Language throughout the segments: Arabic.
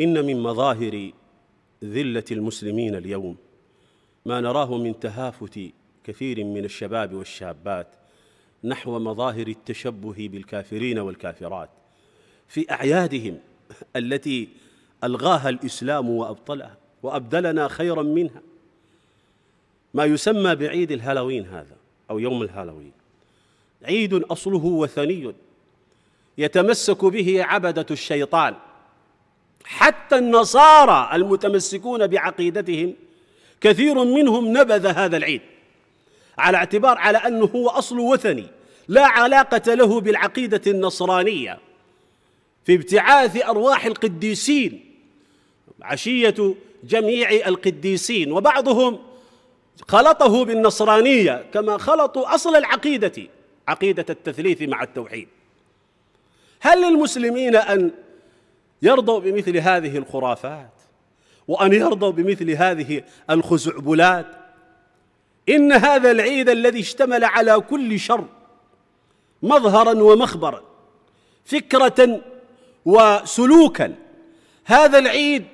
ان من مظاهر ذله المسلمين اليوم ما نراه من تهافت كثير من الشباب والشابات نحو مظاهر التشبه بالكافرين والكافرات في اعيادهم التي الغاها الاسلام وابطلها وابدلنا خيرا منها ما يسمى بعيد الهالوين هذا او يوم الهالوين عيد اصله وثني يتمسك به عبده الشيطان حتى النصارى المتمسكون بعقيدتهم كثير منهم نبذ هذا العيد على اعتبار على انه هو اصل وثني لا علاقه له بالعقيده النصرانيه في ابتعاث ارواح القديسين عشيه جميع القديسين وبعضهم خلطه بالنصرانيه كما خلطوا اصل العقيده عقيده التثليث مع التوحيد هل للمسلمين ان يرضوا بمثل هذه الخرافات وأن يرضوا بمثل هذه الخزعبلات إن هذا العيد الذي اشتمل على كل شر مظهرا ومخبرا فكرة وسلوكا هذا العيد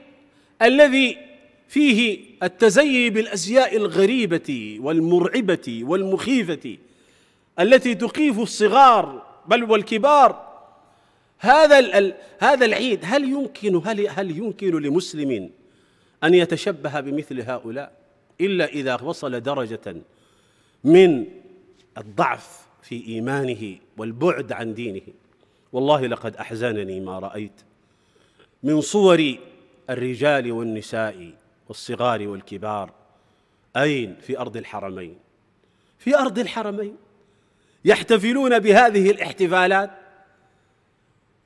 الذي فيه التزيي بالازياء الغريبه والمرعبه والمخيفه التي تخيف الصغار بل والكبار هذا ال هذا العيد هل يمكن هل هل يمكن لمسلم ان يتشبه بمثل هؤلاء الا اذا وصل درجه من الضعف في ايمانه والبعد عن دينه والله لقد احزنني ما رايت من صور الرجال والنساء والصغار والكبار اين في ارض الحرمين في ارض الحرمين يحتفلون بهذه الاحتفالات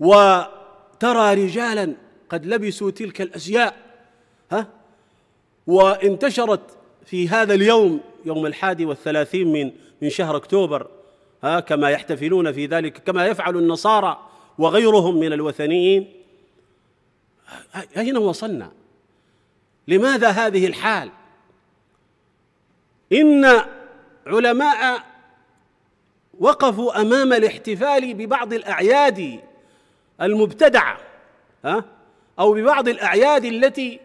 وترى رجالا قد لبسوا تلك الازياء ها وانتشرت في هذا اليوم يوم الحادي والثلاثين من من شهر اكتوبر ها كما يحتفلون في ذلك كما يفعل النصارى وغيرهم من الوثنيين اين وصلنا لماذا هذه الحال ان علماء وقفوا امام الاحتفال ببعض الاعياد المبتدعة ها أو ببعض الأعياد التي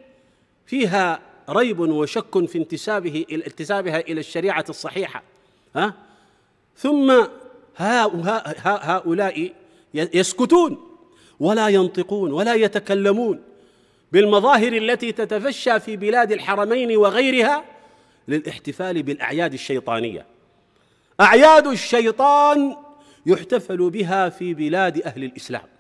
فيها ريب وشك في انتسابه انتسابها إلى الشريعة الصحيحة ها ثم هؤلاء يسكتون ولا ينطقون ولا يتكلمون بالمظاهر التي تتفشى في بلاد الحرمين وغيرها للاحتفال بالاعياد الشيطانيه اعياد الشيطان يحتفل بها في بلاد اهل الاسلام